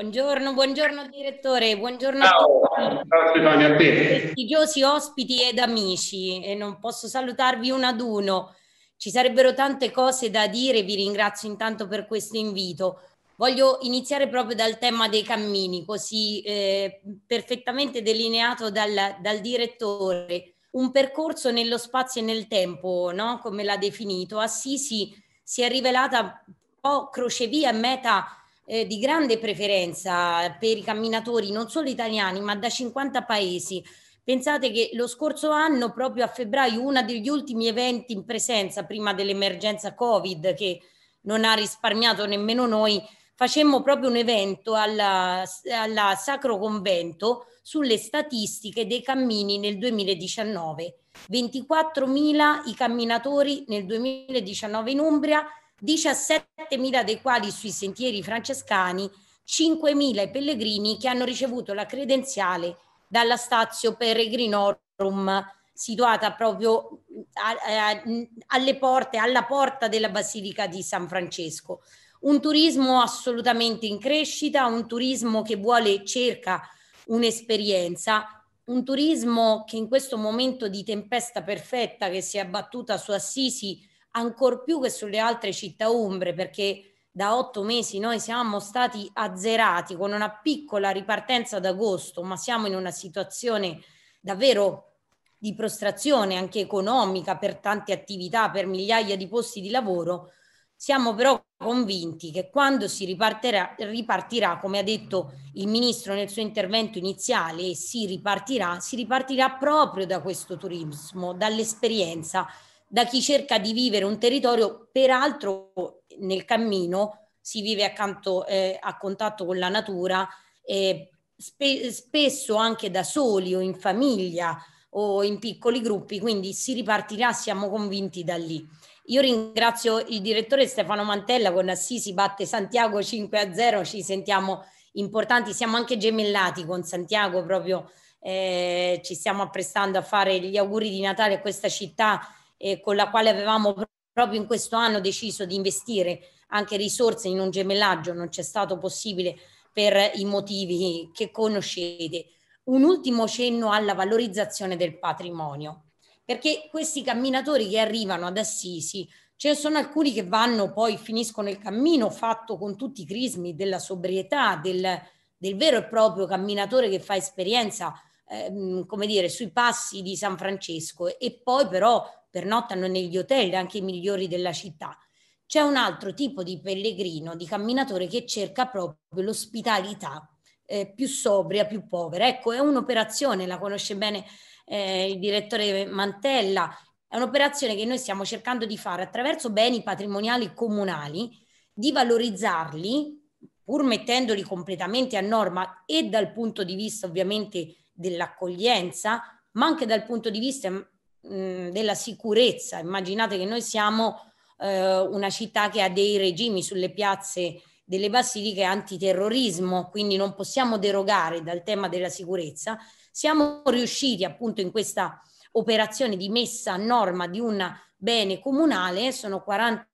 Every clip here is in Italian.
Buongiorno, buongiorno direttore, buongiorno Ciao. a tutti Ciao, prestigiosi ospiti ed amici e non posso salutarvi uno ad uno. Ci sarebbero tante cose da dire, vi ringrazio intanto per questo invito. Voglio iniziare proprio dal tema dei cammini, così eh, perfettamente delineato dal, dal, direttore. Un percorso nello spazio e nel tempo, no? come l'ha definito. Assisi ah si è rivelata un po' crocevia e meta eh, di grande preferenza per i camminatori, non solo italiani, ma da 50 paesi. Pensate che lo scorso anno, proprio a febbraio, uno degli ultimi eventi in presenza, prima dell'emergenza Covid, che non ha risparmiato nemmeno noi, facemmo proprio un evento al Sacro Convento sulle statistiche dei cammini nel 2019. 24.000 i camminatori nel 2019 in Umbria, 17.000 dei quali sui sentieri francescani, 5.000 i pellegrini che hanno ricevuto la credenziale dalla Stazio Peregrinorum situata proprio a, a, alle porte, alla porta della Basilica di San Francesco. Un turismo assolutamente in crescita, un turismo che vuole, cerca un'esperienza, un turismo che in questo momento di tempesta perfetta che si è abbattuta su Assisi ancor più che sulle altre città umbre, perché da otto mesi noi siamo stati azzerati con una piccola ripartenza d'agosto, ma siamo in una situazione davvero di prostrazione anche economica per tante attività, per migliaia di posti di lavoro. Siamo però convinti che quando si ripartirà, ripartirà, come ha detto il Ministro nel suo intervento iniziale, si ripartirà, si ripartirà proprio da questo turismo, dall'esperienza, da chi cerca di vivere un territorio, peraltro nel cammino si vive accanto, eh, a contatto con la natura, eh, spe- spesso anche da soli o in famiglia o in piccoli gruppi, quindi si ripartirà, siamo convinti da lì. Io ringrazio il direttore Stefano Mantella con Assisi batte Santiago 5 a 0, ci sentiamo importanti, siamo anche gemellati con Santiago proprio, eh, ci stiamo apprestando a fare gli auguri di Natale a questa città eh, con la quale avevamo proprio in questo anno deciso di investire anche risorse in un gemellaggio, non c'è stato possibile per i motivi che conoscete. Un ultimo cenno alla valorizzazione del patrimonio, perché questi camminatori che arrivano ad Assisi ce ne sono alcuni che vanno poi finiscono il cammino fatto con tutti i crismi della sobrietà, del, del vero e proprio camminatore che fa esperienza, ehm, come dire, sui passi di San Francesco e poi però pernottano negli hotel anche migliori della città. C'è un altro tipo di pellegrino, di camminatore che cerca proprio l'ospitalità eh, più sobria, più povera. Ecco, è un'operazione, la conosce bene eh, il direttore Mantella, è un'operazione che noi stiamo cercando di fare attraverso beni patrimoniali comunali, di valorizzarli pur mettendoli completamente a norma e dal punto di vista ovviamente dell'accoglienza, ma anche dal punto di vista della sicurezza. Immaginate che noi siamo eh, una città che ha dei regimi sulle piazze delle basiliche antiterrorismo, quindi non possiamo derogare dal tema della sicurezza. Siamo riusciti appunto in questa operazione di messa a norma di un bene comunale, sono 40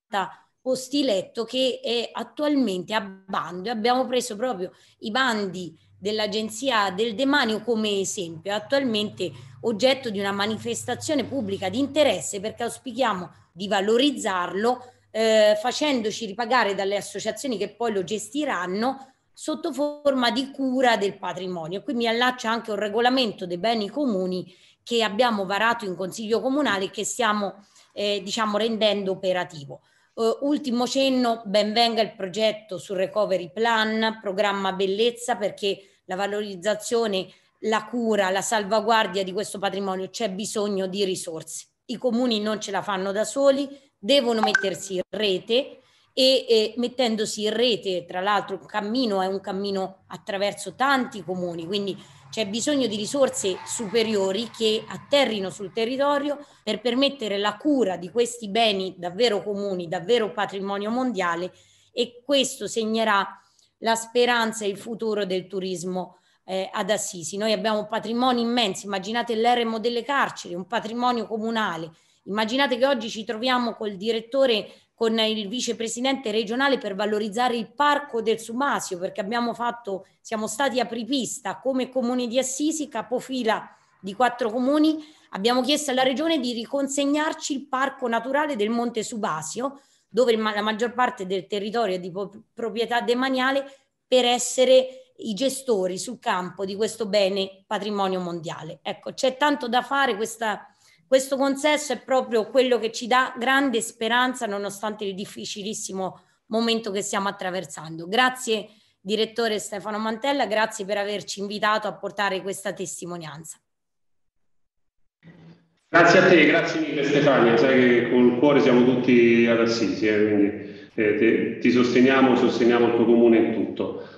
posti letto che è eh, attualmente a bando e abbiamo preso proprio i bandi dell'Agenzia del Demanio come esempio. Attualmente oggetto di una manifestazione pubblica di interesse perché auspichiamo di valorizzarlo eh, facendoci ripagare dalle associazioni che poi lo gestiranno sotto forma di cura del patrimonio. Qui mi allaccia anche un regolamento dei beni comuni che abbiamo varato in Consiglio Comunale e che stiamo eh, diciamo rendendo operativo. Uh, ultimo cenno, benvenga il progetto sul Recovery Plan, programma bellezza, perché la valorizzazione la cura, la salvaguardia di questo patrimonio, c'è bisogno di risorse. I comuni non ce la fanno da soli, devono mettersi in rete e, e mettendosi in rete, tra l'altro, il cammino è un cammino attraverso tanti comuni, quindi c'è bisogno di risorse superiori che atterrino sul territorio per permettere la cura di questi beni davvero comuni, davvero patrimonio mondiale e questo segnerà la speranza e il futuro del turismo eh, ad Assisi. Noi abbiamo patrimoni immensi, immaginate l'eremo delle carceri, un patrimonio comunale. Immaginate che oggi ci troviamo col direttore, con il vicepresidente regionale per valorizzare il parco del Sumasio, perché abbiamo fatto, siamo stati apripista come comune di Assisi, capofila di quattro comuni, abbiamo chiesto alla regione di riconsegnarci il parco naturale del Monte Subasio, dove la maggior parte del territorio è di proprietà demaniale, per essere i gestori sul campo di questo bene patrimonio mondiale. Ecco, c'è tanto da fare, questa, questo consesso è proprio quello che ci dà grande speranza nonostante il difficilissimo momento che stiamo attraversando. Grazie direttore Stefano Mantella, grazie per averci invitato a portare questa testimonianza. Grazie a te, grazie mille Stefania, sai che con il cuore siamo tutti ad Assisi, eh, quindi eh, te, ti sosteniamo, sosteniamo il tuo comune in tutto.